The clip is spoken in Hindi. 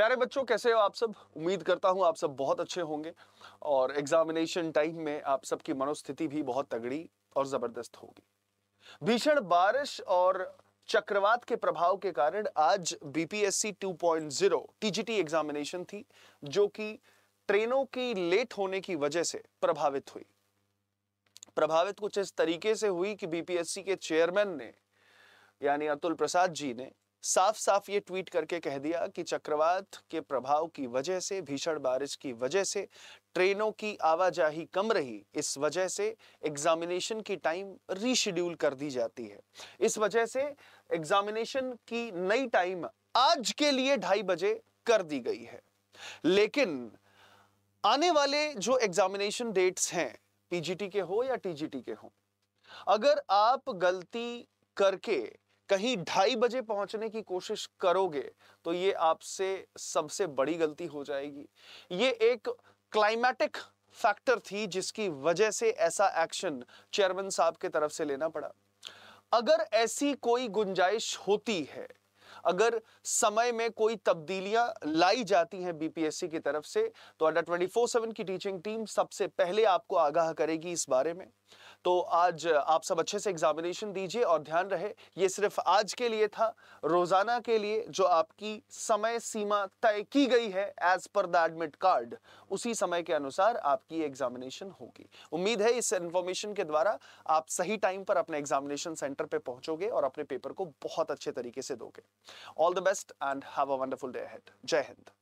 प्यारे बच्चों कैसे हो आप सब उम्मीद करता हूँ आप सब बहुत अच्छे होंगे और एग्जामिनेशन टाइम में आप सबकी मनोस्थिति भी बहुत तगड़ी और ज़बरदस्त होगी भीषण बारिश और चक्रवात के प्रभाव के कारण आज बीपीएससी 2.0 पॉइंट एग्जामिनेशन थी जो कि ट्रेनों की लेट होने की वजह से प्रभावित हुई प्रभावित कुछ इस तरीके से हुई कि बीपीएससी के चेयरमैन ने यानी अतुल प्रसाद जी ने साफ साफ ये ट्वीट करके कह दिया कि चक्रवात के प्रभाव की वजह से भीषण बारिश की वजह से ट्रेनों की आवाजाही कम रही इस वजह से एग्जामिनेशन की टाइम रीशेड्यूल कर दी जाती है इस वजह से एग्जामिनेशन की नई टाइम आज के लिए ढाई बजे कर दी गई है लेकिन आने वाले जो एग्जामिनेशन डेट्स हैं पीजीटी के हो या टीजीटी के हो अगर आप गलती करके कहीं ढाई बजे पहुंचने की कोशिश करोगे तो ये आपसे सबसे बड़ी गलती हो जाएगी ये एक क्लाइमेटिक फैक्टर थी जिसकी वजह से ऐसा एक्शन चेयरमैन साहब के तरफ से लेना पड़ा अगर ऐसी कोई गुंजाइश होती है अगर समय में कोई तब्दीलियां लाई जाती हैं बीपीएससी की तरफ से तो अंडर फोर सेवन की टीचिंग टीम सबसे पहले आपको आगाह करेगी इस बारे में तो आज आप सब अच्छे से एग्जामिनेशन दीजिए और ध्यान रहे ये सिर्फ आज के लिए था रोजाना के लिए जो आपकी समय सीमा तय की गई है as per the admit card उसी समय के अनुसार आपकी एग्जामिनेशन होगी उम्मीद है इस इंफॉर्मेशन के द्वारा आप सही टाइम पर अपने एग्जामिनेशन सेंटर पर पहुंचोगे और अपने पेपर को बहुत अच्छे तरीके से दोगे all the best and have a wonderful day हेड जय हिंद